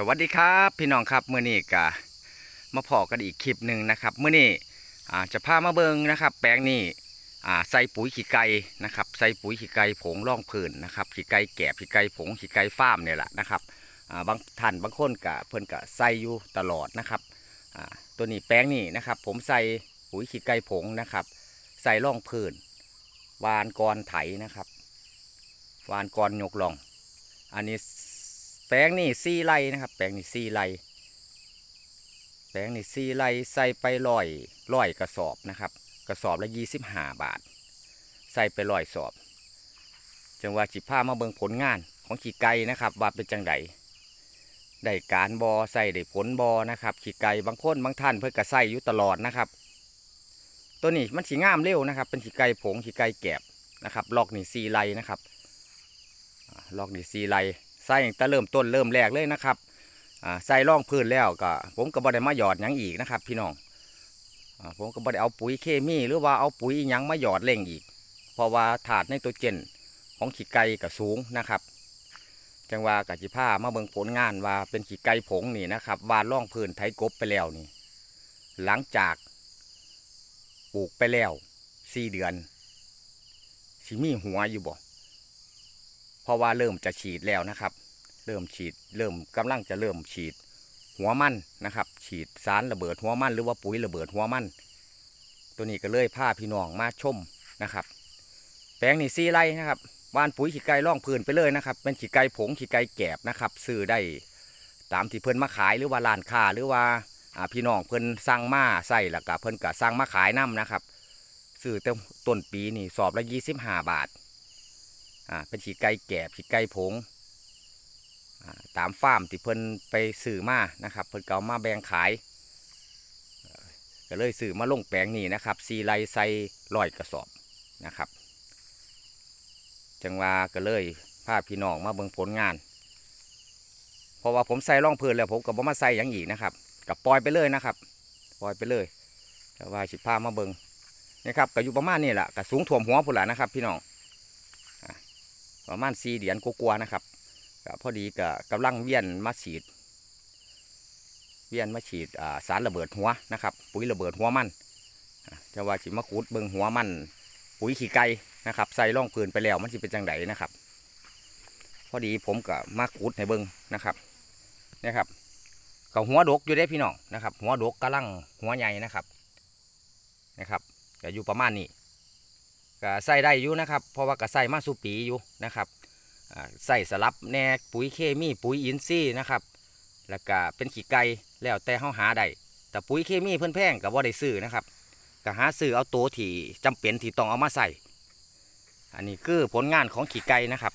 สวัสดีครับพี่น้องครับเมื่อนี้กะมาพอกันอีกคลิปหนึ่งนะครับเมื่อนี้จะพามาเบิงนะครับ แปลงนี้ใส่ปุ๋ยขี้ไก่นะครับ ใส่ปุ๋ยขี้ไก่ผงร่องผืนนะครับ ขี้ไก่แก่ขี้ไก่ผงขี้ไก่ฟ้ามเนี่ยแหละนะครับบางท่านบางคนกะเพิ่นกะใส่อยู่ตลอดนะครับตัวนี้แปลงนี้นะครับ ผมใส่ปุ๋ยขี้ไก่ผงนะครับ ใส่ร่องผืนวานกรไถนะครับวานกรยกลองอันนี้แปลงนี่สี่ไรนะครับ แปลงนี่สี่ไรแปลงนี่สี่ไรใส่ไปลอยลอยกระสอบนะครับกระสอบละยี่สิบห้าบาท ใส่ไปลอยสอบจังว่าจิผ้ามาเบิงผลงานของขีไก่นะครับ ว่าเป็นจังไดได้การบอใส่ได้ผลบอนะครับ ขีไก่บางคนบางท่านเพื่อกระใส่อยู่ตลอดนะครับ ตัวนี้มันสีงามเร็วนะครับเป็นขีไก่ผงขีไก่แกบนะครับลอกนี่ซีไลนะครับลอกนี่ซีไลใส่แต่เริ่มต้นเริ่มแรกเลยนะครับใส่ร่องพื้นแล้วก็ผมก็บ่ได้มาหยอดยังอีกนะครับ พี่น้องผมก็บ่ได้เอาปุ๋ยเคมี หรือว่าเอาปุ๋ยยังมาหยอดเล่งอีก เพราะว่าถาดในตัวเจนของขีดไก่ก็สูงนะครับ จังว่ากะจิผ้ามาเบิ่งผลงานว่าเป็นขีดไก่ผงนี่นะครับวาดร่องพื้นไถกบไปแล้วนี่ หลังจาก ปลูกไปแล้วสี่เดือนสีมีหัวอยู่บ่ เพราะว่าเริ่มจะฉีดแล้วนะครับเริ่มฉีดเริ่มกำลังจะเริ่มฉีดหัวมันนะครับ ฉีดสารระเบิดหัวมันหรือว่าปุ๋ยระเบิดหัวมัน ตัวนี้ก็เลยผ้าพี่น้องมาชมนะครับ แปลงนี่ซีไรนะครับวานปุ๋ยขีดไก่ล่องพื้นไปเลยนะครับเป็นขีดไก่ผงขีดไก่แกบนะครับซื้อได้ตามที่เพิ่นมาขายหรือว่าลานค้าหรือว่าพี่น้องเพิ่นสร้างมาใส่ละกะเพิ่นกะสร้างมาขายน้ำนะครับซื้อเต็มต้นปีนี่สอบละยี่สิบห้าบาทอ่าเป็นขีดไก่แกบขีดไก่ผงตามฟาร์มที่เพิ่นไปสื่อมานะครับ เพิ่นเก่ามาแบ่งขาย ก็เลยสื่อมาลงแปลงนี้นะครับซีไรไซลอยกระสอบนะครับ จังว่าก็เลยภาพพี่น้องมาเบิ่งผลงานเพราะว่าผมใส่ร่องพื้นแล้ว ผมกับ่มาใส่อย่างอีกนะครับกับปล่อยไปเลยนะครับ ปล่อยไปเลย แต่ว่าสิผ้ามาเบิงนะครับก็อยู่ประมาณนี้แหละก็สูงถ่วมหัวพุ่นละนะครับ พี่น้องประมาณซีเดียญกัวๆนะครับกพอดีกับกำลังเวียนมาฉีด เวียนมาฉีดสารระเบิดหัวนะครับ ปุ๋ยระเบิดหัวมันจะว่าฉีดมะกรูดเบิงหัวมัน ปุ๋ยขี้ไก่นะครับ ใส่ร่องปืนไปแล้วมันจะเป็นจังไดนะครับ พอดีผมกับมะกรูดในเบิงนะครับนะครับกับหัวดกอยู่ได้พี่น้องนะครับ หัวดกกำลังหัวใหญ่นะครับนะครับ ก็อยู่ประมาณนี้ก็ใส่ได้อยู่นะครับ เพราะว่าก็ใส่มาสุปีอยู่นะครับใส่สลับแนกปุ๋ยเคมีปุ๋ยอินทรีย์นะครับ แล้วก็เป็นขี้ไก่แล้วแต่เขาหาได้แต่ปุ๋ยเคมีเพื่อนแพงกับว่าได้ซื้อนะครับก็หาซื้อเอาตัวที่จำเป็นที่ต้องเอามาใส่อันนี้คือผลงานของขี้ไก่นะครับ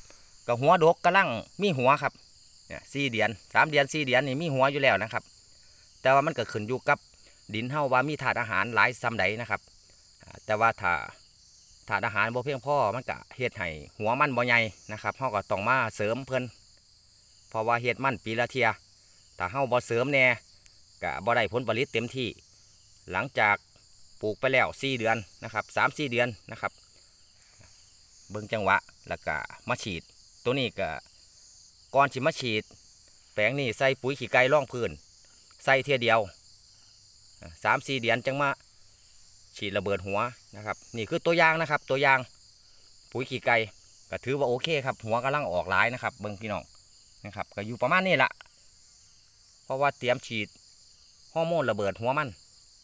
กับหัวดกกำลังมีหัวครับสี่เดือนสามเดือนสี่เดือนนี่มีหัวอยู่แล้วนะครับแต่ว่ามันก็ขึ้นอยู่กับดินเฮาว่ามีถาดอาหารหลายซ้ำใดนะครับแต่ว่าถ้าถาดอาหารบ่เพียงพ่อมันกะเห็ดไห่หัวมันบ่ใหญ่นะครับเขาก็ต้องมาเสริมเพิ่นเพราะว่าเห็ดมันปีละเทียถ้าเฮาบ่เสริมแน่กะบ่ได้ผลผลิตเต็มที่ หลังจากปลูกไปแล้วสี่เดือนนะครับสสามี่เดือนนะครับเบิ่งจังหวะแล้วกะมาฉีด ตัวนี้กะก่อนฉีดมาฉีดแปลงนี่ใส่ปุ๋ยขี้ไก่ร่องพื้นใส่เทียเดียวสสามี่เดือนจังมาฉีดระเบิดหัวนะครับนี่คือตัวอย่างนะครับตัวอย่างปุ๋ยขี้ไก่ก็ถือว่าโอเคครับหัวกำลังออกหลายนะครับเบิ้งพี่น้องนะครับก็อยู่ประมาณนี้แหละเพราะว่าเตรียมฉีดฮอร์โมนระเบิดหัวมัน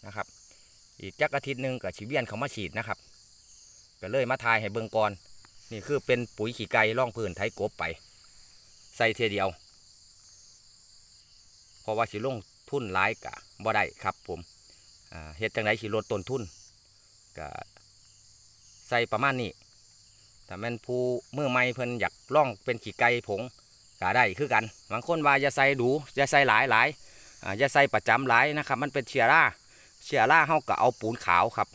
นะครับ อีกจักอาทิตย์หนึ่งกับชีเวียนเขามาฉีดนะครับก็เลยมาทายให้เบิ้งก่อนนี่คือเป็นปุ๋ยขี้ไก่ล่องพื้นไถกบไป ใส่เทเดียวเพราะว่าสิลงทุนหลายกะบ่ได้ครับผมเหตุจังไดสิลดต้นทุนก็ใส่ประมาณนี้ แต่แม่นผู้มือไม่เพิ่นอยากล่องเป็นขี่ไก่ผงก็ได้คือกัน บางคนว่าจะใส่ดูจะใส่หลายหลาย จะใส่ประจำหลายนะครับ มันเป็นเชียร่าเชียร่าเขาก็เอาปูนขาวครับ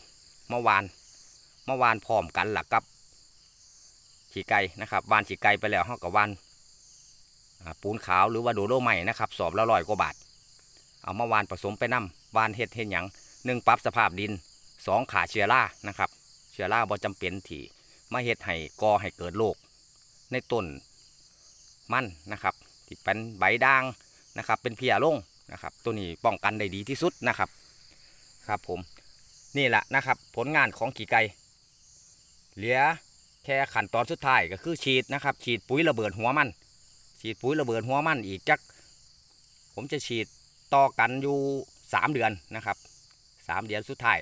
เมื่อวานเมื่อวานพร้อมกันหลักกับขี่ไก่นะครับวานขี่ไก่ไปแล้วเขากับวานปูนขาวหรือว่าดูโลใหม่นะครับ สอบละร้อยกว่าบาท เอามาวานผสมไปน้ำวานเห็ดเห็ดหยังหนึ่งปรับสภาพดินสองขาเชื้อรานะครับ เชื้อราบอจำเป็นที่มาเห็ดให้ก่อให้เกิดโรคในต้นมันนะครับที่เป็นใบด่างนะครับเป็นเพียลงนะครับ ตัวนี้ป้องกันได้ดีที่สุดนะครับครับผมนี่แหละนะครับผลงานของขี่ไก่เหลือแค่ขั้นตอนสุดท้ายก็คือฉีดนะครับ ฉีดปุ๋ยระเบิดหัวมัน ฉีดปุ๋ยระเบิดหัวมันอีกจักผมจะฉีดต่อกันอยู่ 3 เดือนนะครับ3เดือนสุดท้าย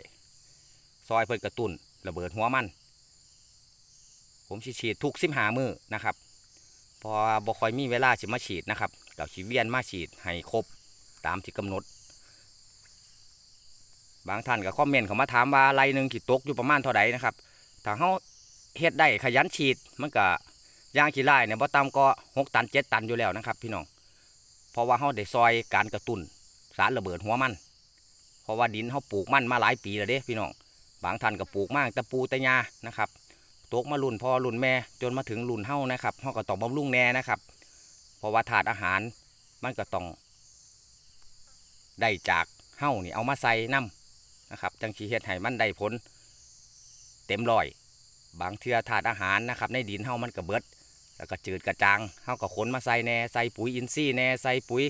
ซอยเพิ่นกระตุน ระเบิดหัวมัน ผมฉีดทุกสิบหามือนะครับ พอบอคอยมีเวลาฉีดมาฉีดนะครับเดี๋ยวฉีเวียนมาฉีดให้ครบ ตามที่กำหนด บางท่านก็คอมเมนต์เขามาถามว่าอะไรหนึ่งขีดตกอยู่ประมาณเท่าไหร่นะครับถ้าเขาเฮ็ดได้ขยันฉีด มันก็ยางขี้ไร่เนี่ยบอต่ำก็หกตันเจ็ดตันอยู่แล้วนะครับ พี่น้อง เพราะว่าเขาได้ซอยการกระตุนสารระเบิดหัวมัน เพราะว่าดินเขาปลูกมันมาหลายปีแล้วเด้พี่น้องบางท่านก็ปลูกมากตะปูตะยานะครับตกมาลุ่นพอลุ่นแม่จนมาถึงลุ่นเฮ้านะครับเฮ้าก็ต้องบำรุงแน่นะครับ เพราะว่าถาดอาหารมันก็ต้องได้จากเฮ้านี่เอามาใส่น้ำนะครับจังชีเฮ็ดให้มันได้ผล เต็มร้อยบางเทือถาดอาหารนะครับในดินเฮ้ามันก็เบิด แล้วก็จืดกระจางเฮ้าก็ขนมาใส่แน่ ใส่ปุ๋ยอินทรีย์แน่ใส่ปุ๋ย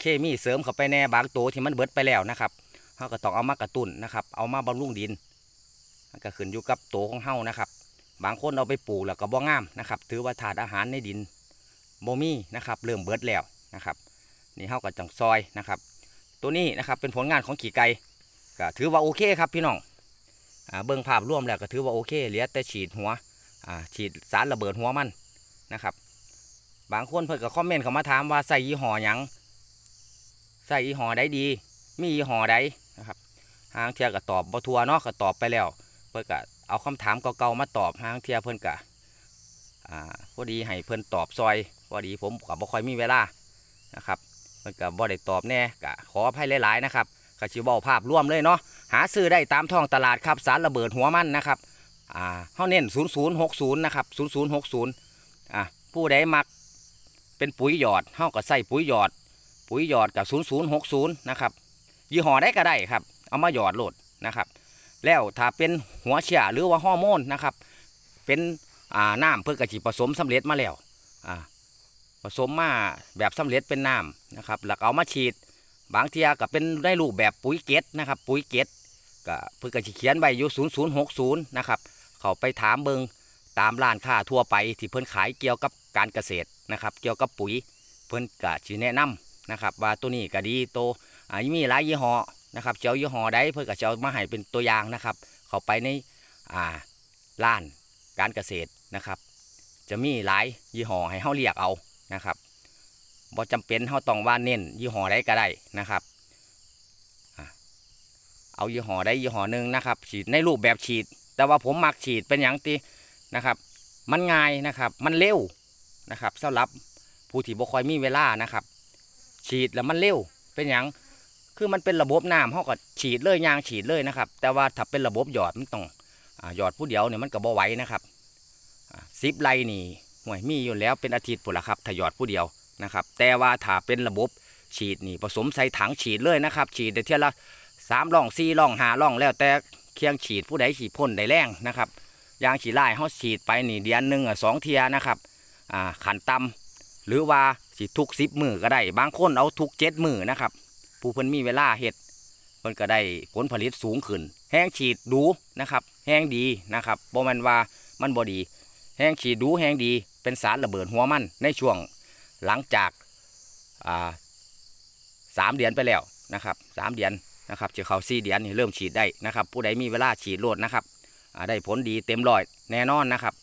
เคมีเสริมเข้าไปแน่บางตัวที่มันเบิดไปแล้วนะครับเฮาก็ต้องเอามากระตุ้นนะครับเอามาบำรุงดินันก็ขึ้นอยู่กับโตของเฮานะครับ บางคนเอาไปปลูกแล้วก็บ่งามนะครับ ถือว่าถาดอาหารในดินโบมี่นะครับเริ่มเบิดแล้วนะครับ นี่เฮากับจังซอยนะครับ ตัวนี้นะครับเป็นผลงานของขี่ไก่ก็ถือว่าโอเคครับพี่น้องเบื้องภาพร่วมแล้วก็ถือว่าโอเคเหลือแต่ฉีดหัว ฉีดสารระเบิดหัวมันนะครับ บางคนเพิ่งก็คอมเมนต์เขามาถามว่าใส่ยี่ห้อยัง ใส่ยี่ห้อใดดี มียี่ห้อใดนะครับทางเทียก็ตอบบ่ทัวเนาะก็ตอบไปแล้วพื่อนกะเอาคำถามเก่าๆมาตอบห้างเทียเพื่อนกะพอดีให้เพื่อนตอบซอยพอดีผมกับบ่ค่อยมีเวลานะครับ เพื่อนกะบ่ได้ตอบแน่กะขออภัยหลายๆนะครับกะชิบอภาพร่วมเลยเนาะหาซื้อได้ตามท้องตลาดครับสารระเบิดหัวมันนะครับอ่าเขาเน้น0060นะครับ0060อ่าผู้ใดมักเป็นปุ๋ยหยอดเขาก็ใส่ปุ๋ยหยอด ปุ๋ยหยอดกับ0060นะครับยี่ห้อได้ก็ได้ครับ เอามาหยอดโหลดนะครับแล้วถ้าเป็นหัวเชื้อหรือว่าฮอร์โมนนะครับเป็นน้ำเพื่อกระจิผสมสำเร็จมาแล้วผสมมาแบบสำเร็จเป็นน้ำนะครับแล้วเอามาฉีดบางเทียก็เป็นได้รูปแบบปุ๋ยเกตนะครับปุ๋ยเกตก็เพื่อกระจิเขียนใบอยู่ย์ศูนยย์์หกศูนนะครับเขาไปถามเบิงตามร้านค้าทั่วไป ที่เพิ่นขายเกี่ยวกับการเกษตรนะครับเกี่ยวกับปุ๋ยเพิ่นกะชี้แนะนำนะครับว่าตัวนี้ก็ดีโตมีหลายยี่ห้อนะครับเจ้ายี่ห้อใดเพื่อกับเจ้ามาให้เป็นตัวอย่างนะครับ เข้าไปในอ่าล้านการเกษตรนะครับ จะมีหลายยี่ห้อให้เขาเรียกเอานะครับบ่จำเป็นเขาต้องว่าเน้น ยี่ห้อใดก็ได้นะครับเอายี่ห้อใดยี่ห้อหนึ่งนะครับฉีดในรูปแบบฉีด แต่ว่าผมมักฉีดเป็นอย่างตีนะครับ มันง่ายนะครับมันเร็วนะครับสำหรับผู้ที่บ่คอยมีเวลานะครับ ฉีดแล้วมันเร็วเป็นอย่างคือมันเป็นระบบน้ำเขาก็ฉีดเลยยางฉีดเลยนะครับแต่ว่าถ้าเป็นระบบหยอดมันต้องหยอดผู้เดียวเนี่ยมันก็บ่ไว้นะครับซิปไลนี่ห่วยมีอยู่แล้วเป็นอาทิตย์ปุ๋ละครับถ้าหยอดผู้เดียวนะครับแต่ว่าถ้าเป็นระบบฉีดนี่ผสมใส่ถังฉีดเลยนะครับ ฉีดเทียละสามล่องสี่ล่องห้าล่องแล้วแต่เคียงฉีดผู้ใดฉีดพ่นใดแรงนะครับยางฉีดไล่เขาฉีดไปนี่เดือนหนึ่งสองเทียนะครับขันตำ หรือว่าฉีดทุกซิปมือก็ได้บางคนเอาทุกเจ็ดมือนะครับผู้เพิ่นมีเวลาเห็ดเพิ่นก็ได้ผลผลิตสูงขึ้นแห้งฉีดดูนะครับแห้งดีนะครับบ่มันว่ามันบ่ดี แห้งฉีดดูแห้งดีเป็นสารระเบิดหัวมันในช่วงหลังจากสามเดือนไปแล้วนะครับสามเดือนนะครับจะเขาสี่เดือนเริ่มฉีดได้นะครับ ผู้ใดมีเวลาฉีดโลดนะครับได้ผลดีเต็มร้อยแน่นอนนะครับ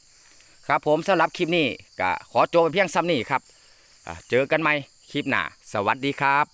ครับผมสำหรับคลิปนี้ก็ขอจบไปเพียงซ้ำนี้ครับเจอกันใหม่ คลิปหน้าสวัสดีครับ